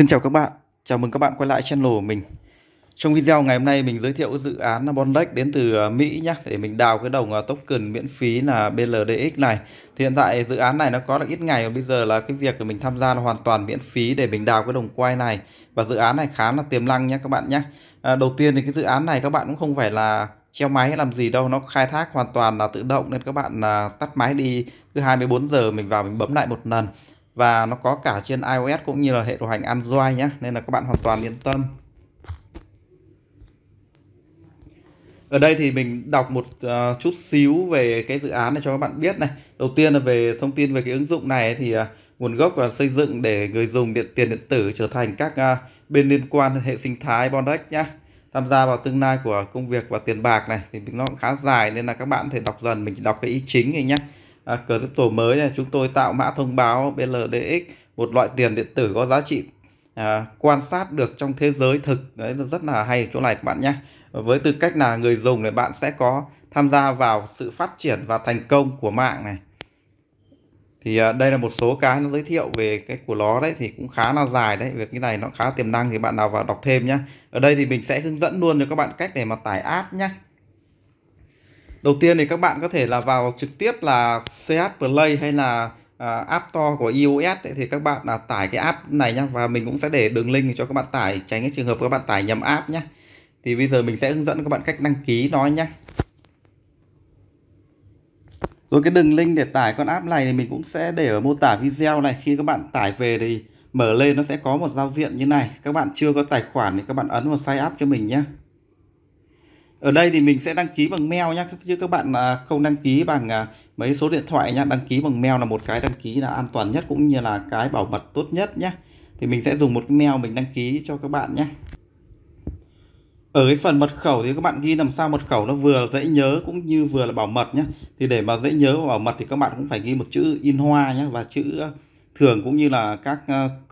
Xin chào các bạn, chào mừng các bạn quay lại channel của mình Trong video ngày hôm nay mình giới thiệu dự án Bonlex đến từ ờ, Mỹ nhé Để mình đào cái đồng ờ, token miễn phí là BLDX này Thì hiện tại dự án này nó có được ít ngày và bây giờ là cái việc mình tham gia là hoàn toàn miễn phí để mình đào cái đồng quay này Và dự án này khá là tiềm năng nhé các bạn nhé à, ờ, Đầu tiên thì cái dự án này các bạn cũng không phải là treo máy làm gì đâu nó khai thác hoàn toàn là tự động nên các bạn là tắt máy đi cứ 24 giờ mình vào mình bấm lại một lần và nó có cả trên iOS cũng như là hệ điều hành Android nhé nên là các bạn hoàn toàn yên tâm ở đây thì mình đọc một ờ, chút xíu về cái dự án này cho các bạn biết này đầu tiên là về thông tin về cái ứng dụng này thì ờ, nguồn gốc là xây dựng để người dùng điện tiền điện tử trở thành các ờ, bên liên quan hệ sinh thái Bondex nhé tham gia vào tương lai của công việc và tiền bạc này thì nó cũng khá dài nên là các bạn có thể đọc dần mình chỉ đọc cái ý chính này nhé à, crypto mới này chúng tôi tạo mã thông báo BLDX một loại tiền điện tử có giá trị à, quan sát được trong thế giới thực đấy rất là hay chỗ này các bạn nhé với tư cách là người dùng thì bạn sẽ có tham gia vào sự phát triển và thành công của mạng này thì à, đây là một số cái nó giới thiệu về cái của nó đấy thì cũng khá là dài đấy việc cái này nó khá tiềm năng thì bạn nào vào đọc thêm nhé ở đây thì mình sẽ hướng dẫn luôn cho các bạn cách để mà tải app nhé Đầu tiên thì các bạn có thể là vào trực tiếp là CH Play hay là uh, App Store của iOS e ấy, thì các bạn là tải cái app này nhá và mình cũng sẽ để đường link cho các bạn tải tránh cái trường hợp các bạn tải nhầm app nhé. Thì bây giờ mình sẽ hướng dẫn các bạn cách đăng ký nó nhé. Rồi cái đường link để tải con app này thì mình cũng sẽ để ở mô tả video này. Khi các bạn tải về thì mở lên nó sẽ có một giao diện như này. Các bạn chưa có tài khoản thì các bạn ấn vào sign up cho mình nhé ở đây thì mình sẽ đăng ký bằng mail nhé chứ các bạn à, không đăng ký bằng à, mấy số điện thoại nhé đăng ký bằng mail là một cái đăng ký là an toàn nhất cũng như là cái bảo mật tốt nhất nhé thì mình sẽ dùng một cái mail mình đăng ký cho các bạn nhé ở cái phần mật khẩu thì các bạn ghi làm sao mật khẩu nó vừa dễ nhớ cũng như vừa là bảo mật nhé thì để mà dễ nhớ và bảo mật thì các bạn cũng phải ghi một chữ in hoa nhé và chữ à, thường cũng như là các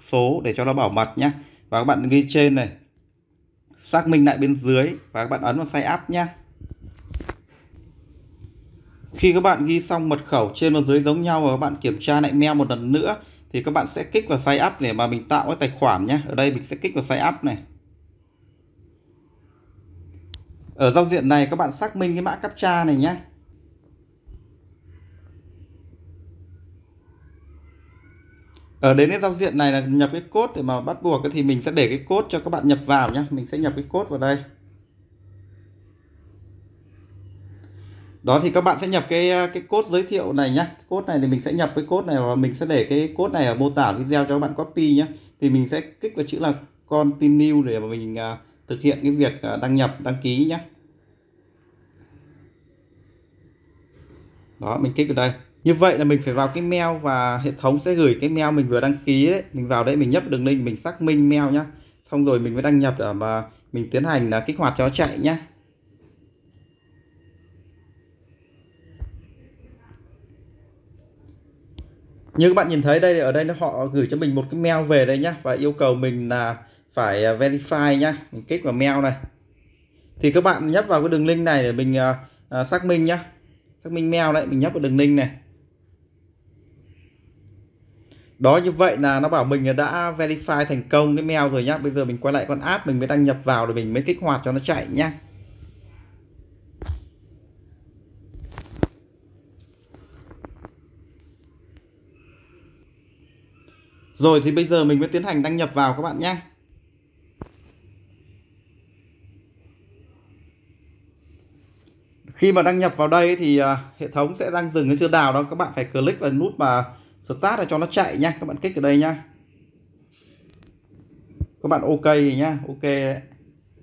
số để cho nó bảo mật nhé và các bạn ghi trên này xác minh lại bên dưới và các bạn ấn vào sign up nhé khi các bạn ghi xong mật khẩu trên và dưới giống nhau và các bạn kiểm tra lại mail một lần nữa thì các bạn sẽ kích vào sign up để mà mình tạo cái tài khoản nhé ở đây mình sẽ kích vào sign up này ở giao diện này các bạn xác minh cái mã captcha này nhé ở ờ, đến cái giao diện này là nhập cái code để mà bắt buộc thì mình sẽ để cái code cho các bạn nhập vào nhé mình sẽ nhập cái code vào đây đó thì các bạn sẽ nhập cái ờ, cái code giới thiệu này nhá code này thì mình sẽ nhập cái code này và mình sẽ để cái code này ở mô tả video cho các bạn copy nhé thì mình sẽ kích vào chữ là continue để mà mình uh, thực hiện cái việc uh, đăng nhập đăng ký nhé đó mình kích vào đây như vậy là mình phải vào cái mail và hệ thống sẽ gửi cái mail mình vừa đăng ký đấy mình vào đây mình nhấp đường link mình xác minh mail nhá xong rồi mình mới đăng nhập để mà mình tiến hành là kích hoạt cho nó chạy nhá như các bạn nhìn thấy đây ở đây nó họ gửi cho mình một cái mail về đây nhá và yêu cầu mình là phải à, verify nhá mình kích vào mail này thì các bạn nhấp vào cái đường link này để mình à, à xác minh nhá xác minh mail đấy mình nhấp vào đường link này đó như vậy là nó bảo mình đã verify thành công cái mail rồi nhá bây giờ mình quay lại con app mình mới đăng nhập vào rồi mình mới kích hoạt cho nó chạy nhá Rồi thì bây giờ mình mới tiến hành đăng nhập vào các bạn nhé. Khi mà đăng nhập vào đây thì à, hệ thống sẽ đang dừng cái chưa đào đó các bạn phải click vào nút mà start là cho nó chạy nhá các bạn kích ở đây nhá các bạn ok nhá ok đấy.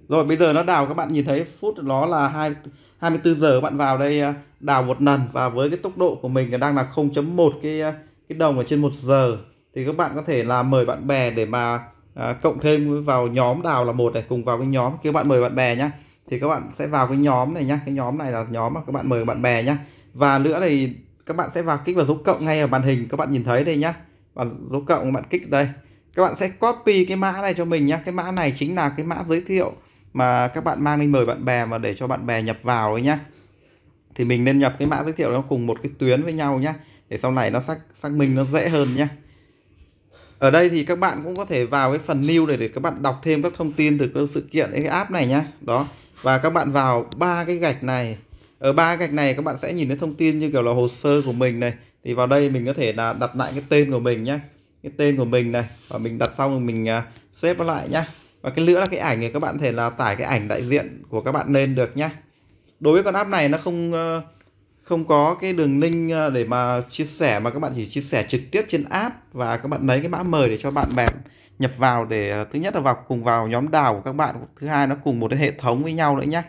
rồi bây giờ nó đào các bạn nhìn thấy phút nó là hai 24 giờ các bạn vào đây à, đào một lần và với cái tốc độ của mình đang là 0.1 cái à, cái đồng ở trên một giờ thì các bạn có thể là mời bạn bè để mà à, cộng thêm vào nhóm đào là một để cùng vào cái nhóm kêu bạn mời bạn bè nhá thì các bạn sẽ vào cái nhóm này nhá cái nhóm này là nhóm mà các bạn mời bạn bè nhá và nữa thì các bạn sẽ vào kích vào dấu cộng ngay ở màn hình các bạn nhìn thấy đây nhá và dấu cộng bạn kích đây các bạn sẽ copy cái mã này cho mình nhá cái mã này chính là cái mã giới thiệu mà các bạn mang đi mời bạn bè mà để cho bạn bè nhập vào ấy nhá thì mình nên nhập cái mã giới thiệu nó cùng một cái tuyến với nhau nhá để sau này nó xác xác minh nó dễ hơn nhá ở đây thì các bạn cũng có thể vào cái phần new để để các bạn đọc thêm các thông tin từ cái sự kiện cái app này nhá đó và các bạn vào ba cái gạch này ở ba gạch này các bạn sẽ nhìn thấy thông tin như kiểu là hồ sơ của mình này thì vào đây mình có thể là đặt lại cái tên của mình nhé cái tên của mình này và mình đặt xong rồi mình xếp à, nó lại nhá và cái nữa là cái ảnh thì các bạn có thể là tải cái ảnh đại diện của các bạn lên được nhá đối với con app này nó không ờ, không có cái đường link ờ, để mà chia sẻ mà các bạn chỉ chia sẻ trực tiếp trên app và các bạn lấy cái mã mời để cho bạn bè nhập vào để ờ, thứ nhất là vào cùng vào nhóm đào của các bạn thứ hai nó cùng một cái hệ thống với nhau nữa nhé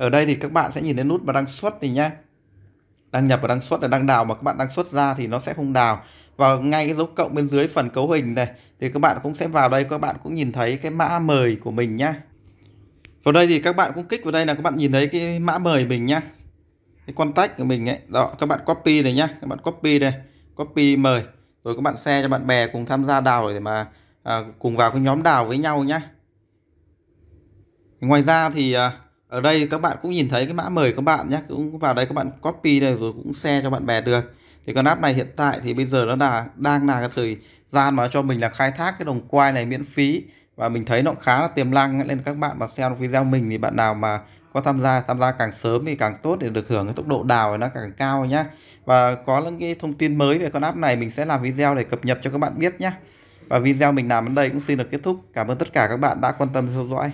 ở đây thì các bạn sẽ nhìn đến nút mà đăng xuất thì nhá đăng nhập và đăng xuất là đăng đào mà các bạn đăng xuất ra thì nó sẽ không đào và ngay cái dấu cộng bên dưới phần cấu hình này thì các bạn cũng sẽ vào đây các bạn cũng nhìn thấy cái mã mời của mình nhá vào đây thì các bạn cũng kích vào đây là các bạn nhìn thấy cái mã mời mình nhá cái contact của mình ấy đó các bạn copy này nhá các bạn copy đây copy mời rồi các bạn share cho bạn bè cùng tham gia đào để mà à, cùng vào cái nhóm đào với nhau nhá ngoài ra thì à, ở đây các bạn cũng nhìn thấy cái mã mời các bạn nhé cũng vào đây các bạn copy này rồi cũng share cho bạn bè được thì con app này hiện tại thì bây giờ nó là đang là cái thời gian mà cho mình là khai thác cái đồng quay này miễn phí và mình thấy nó khá là tiềm năng nên các bạn mà xem video mình thì bạn nào mà có tham gia tham gia càng sớm thì càng tốt để được hưởng cái tốc độ đào nó càng cao nhá và có những cái thông tin mới về con app này mình sẽ làm video để cập nhật cho các bạn biết nhé và video mình làm đến đây cũng xin được kết thúc cảm ơn tất cả các bạn đã quan tâm theo dõi